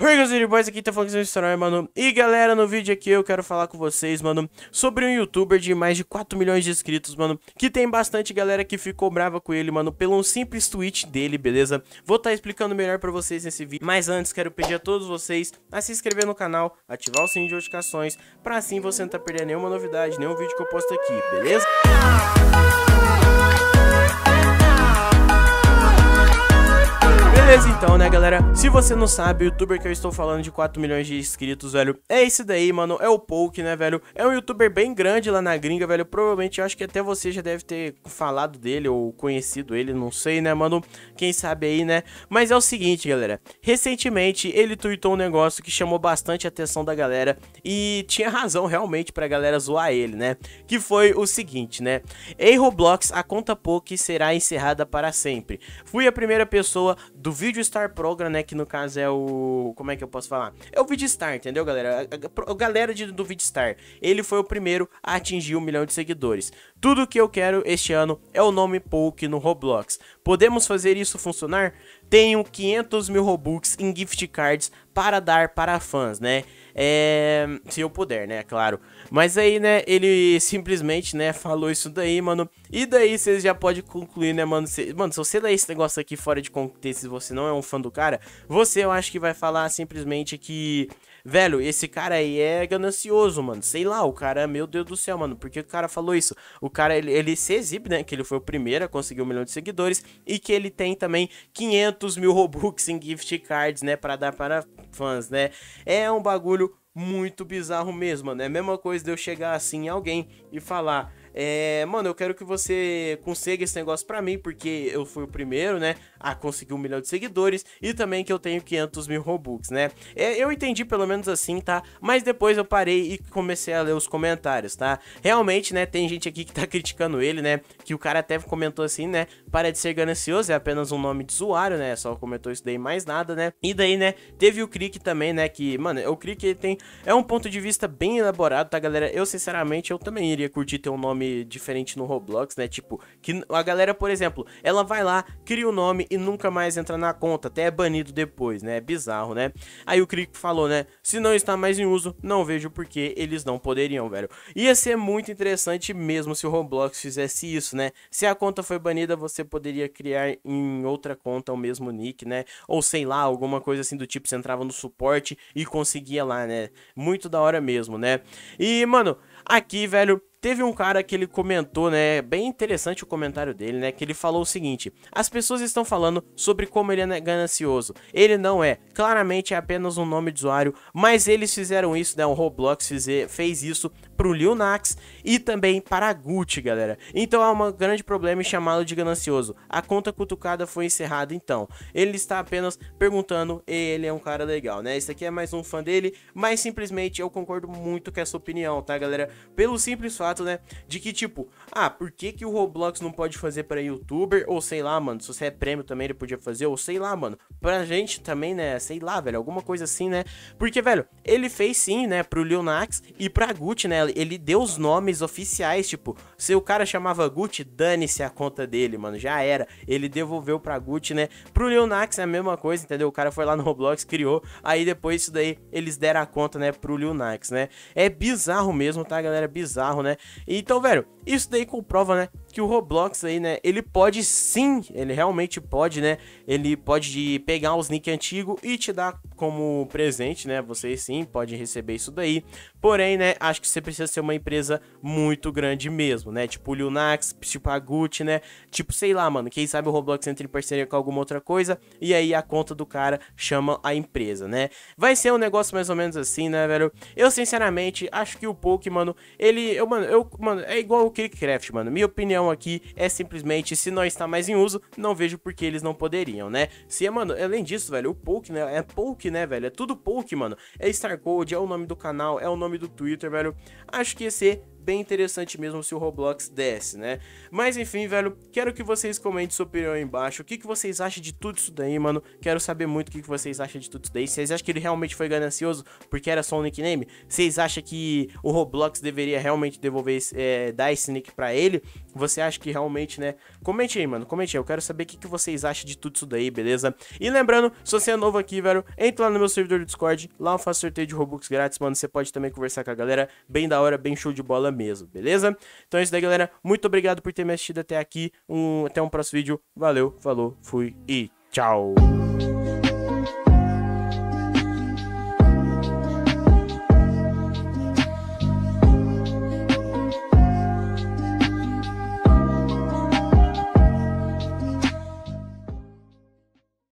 Oi, hey, boys aqui tá falando que é história, mano. E galera, no vídeo aqui eu quero falar com vocês, mano, sobre um youtuber de mais de 4 milhões de inscritos, mano, que tem bastante galera que ficou brava com ele, mano, pelo um simples tweet dele, beleza? Vou estar tá explicando melhor pra vocês nesse vídeo, mas antes quero pedir a todos vocês a se inscrever no canal, ativar o sininho de notificações, pra assim você não tá perdendo nenhuma novidade, nenhum vídeo que eu posto aqui, beleza? Música Beleza então, né galera? Se você não sabe, o youtuber que eu estou falando de 4 milhões de inscritos, velho, é esse daí, mano, é o Poke, né, velho? É um youtuber bem grande lá na gringa, velho, provavelmente, eu acho que até você já deve ter falado dele ou conhecido ele, não sei, né, mano? Quem sabe aí, né? Mas é o seguinte, galera, recentemente ele tweetou um negócio que chamou bastante a atenção da galera e tinha razão realmente pra galera zoar ele, né? Que foi o seguinte, né? Em Roblox, a conta Poke será encerrada para sempre. Fui a primeira pessoa do vídeo Star Program, né? Que no caso é o. Como é que eu posso falar? É o vídeo Star, entendeu, galera? A, galera de, do vídeo Star. Ele foi o primeiro a atingir um milhão de seguidores. Tudo que eu quero este ano é o nome Poke no Roblox. Podemos fazer isso funcionar? tenho 500 mil Robux em gift cards para dar para fãs, né? É, se eu puder, né? Claro. Mas aí, né? Ele simplesmente, né? Falou isso daí, mano. E daí vocês já pode concluir, né, mano? Cê, mano, se você dá esse negócio aqui fora de contexto, se você não é um fã do cara, você eu acho que vai falar simplesmente que. Velho, esse cara aí é ganancioso, mano. Sei lá, o cara, meu Deus do céu, mano. Por que o cara falou isso? O cara, ele, ele se exibe, né? Que ele foi o primeiro a conseguir um milhão de seguidores. E que ele tem também 500 200 mil Robux em gift cards, né? Pra dar para fãs, né? É um bagulho muito bizarro mesmo, né? Mesma coisa de eu chegar assim em alguém e falar. É, mano, eu quero que você consiga esse negócio pra mim, porque eu fui o primeiro, né? A conseguir um milhão de seguidores e também que eu tenho 500 mil Robux, né? É, eu entendi pelo menos assim, tá? Mas depois eu parei e comecei a ler os comentários, tá? Realmente, né? Tem gente aqui que tá criticando ele, né? Que o cara até comentou assim, né? Para de ser ganancioso, é apenas um nome de usuário, né? Só comentou isso daí, mais nada, né? E daí, né? Teve o Crick também, né? Que, mano, o Crick ele tem. É um ponto de vista bem elaborado, tá, galera? Eu, sinceramente, eu também iria curtir ter um nome nome diferente no Roblox, né? Tipo, que a galera, por exemplo, ela vai lá, cria o nome e nunca mais entra na conta, até é banido depois, né? É bizarro, né? Aí o Crico falou, né? Se não está mais em uso, não vejo que eles não poderiam, velho. Ia ser muito interessante mesmo se o Roblox fizesse isso, né? Se a conta foi banida, você poderia criar em outra conta o mesmo nick, né? Ou sei lá, alguma coisa assim do tipo, você entrava no suporte e conseguia lá, né? Muito da hora mesmo, né? E, mano, aqui, velho, Teve um cara que ele comentou, né? Bem interessante o comentário dele, né? Que ele falou o seguinte: as pessoas estão falando sobre como ele é ganancioso. Ele não é. Claramente é apenas um nome de usuário, mas eles fizeram isso, né? O Roblox fez isso pro Lil Nax e também para a Gucci, galera. Então há um grande problema em chamá-lo de ganancioso. A conta cutucada foi encerrada, então. Ele está apenas perguntando e ele é um cara legal, né? Isso aqui é mais um fã dele, mas simplesmente eu concordo muito com essa opinião, tá, galera? Pelo simples fato fato, né? De que, tipo, ah, por que, que o Roblox não pode fazer para youtuber? Ou sei lá, mano, se você é prêmio também ele podia fazer, ou sei lá, mano, pra gente também, né? Sei lá, velho, alguma coisa assim, né? Porque, velho, ele fez sim, né, pro Lil Nax e pra Gucci, né? Ele deu os nomes oficiais, tipo, se o cara chamava Gucci, dane-se a conta dele, mano, já era. Ele devolveu pra Gucci, né? Pro Lil Nax é a mesma coisa, entendeu? O cara foi lá no Roblox, criou, aí depois isso daí eles deram a conta, né, pro Lil Nax, né? É bizarro mesmo, tá, galera? É bizarro, né? Então, velho, isso daí comprova, né? que o Roblox aí, né, ele pode sim, ele realmente pode, né, ele pode pegar os nick antigo e te dar como presente, né, vocês sim podem receber isso daí, porém, né, acho que você precisa ser uma empresa muito grande mesmo, né, tipo o Lunax, tipo a Gucci, né, tipo, sei lá, mano, quem sabe o Roblox entra em parceria com alguma outra coisa e aí a conta do cara chama a empresa, né, vai ser um negócio mais ou menos assim, né, velho, eu sinceramente acho que o Pokémon, ele, eu, mano, eu, mano, é igual o Kickcraft, mano, minha opinião aqui é simplesmente se não está mais em uso, não vejo por que eles não poderiam, né? Se, é, mano, além disso, velho, o poke, né? É poke, né, velho? É tudo poke, mano. É Star Code, é o nome do canal, é o nome do Twitter, velho. Acho que ia ser bem interessante mesmo se o Roblox desse, né? Mas enfim, velho, quero que vocês comentem sua opinião aí embaixo. O que, que vocês acham de tudo isso daí, mano? Quero saber muito o que, que vocês acham de tudo isso daí. Vocês acham que ele realmente foi ganancioso porque era só um nickname? Vocês acham que o Roblox deveria realmente devolver, é, dar esse nick pra ele? Você acha que realmente, né? Comente aí, mano. Comente aí. Eu quero saber o que, que vocês acham de tudo isso daí, beleza? E lembrando, se você é novo aqui, velho, entra lá no meu servidor do Discord. Lá eu faço sorteio de Robux grátis, mano. Você pode também conversar com a galera. Bem da hora, bem show de bola mesmo, beleza? Então é isso daí, galera. Muito obrigado por ter me assistido até aqui. Um, até um próximo vídeo. Valeu, falou, fui e tchau!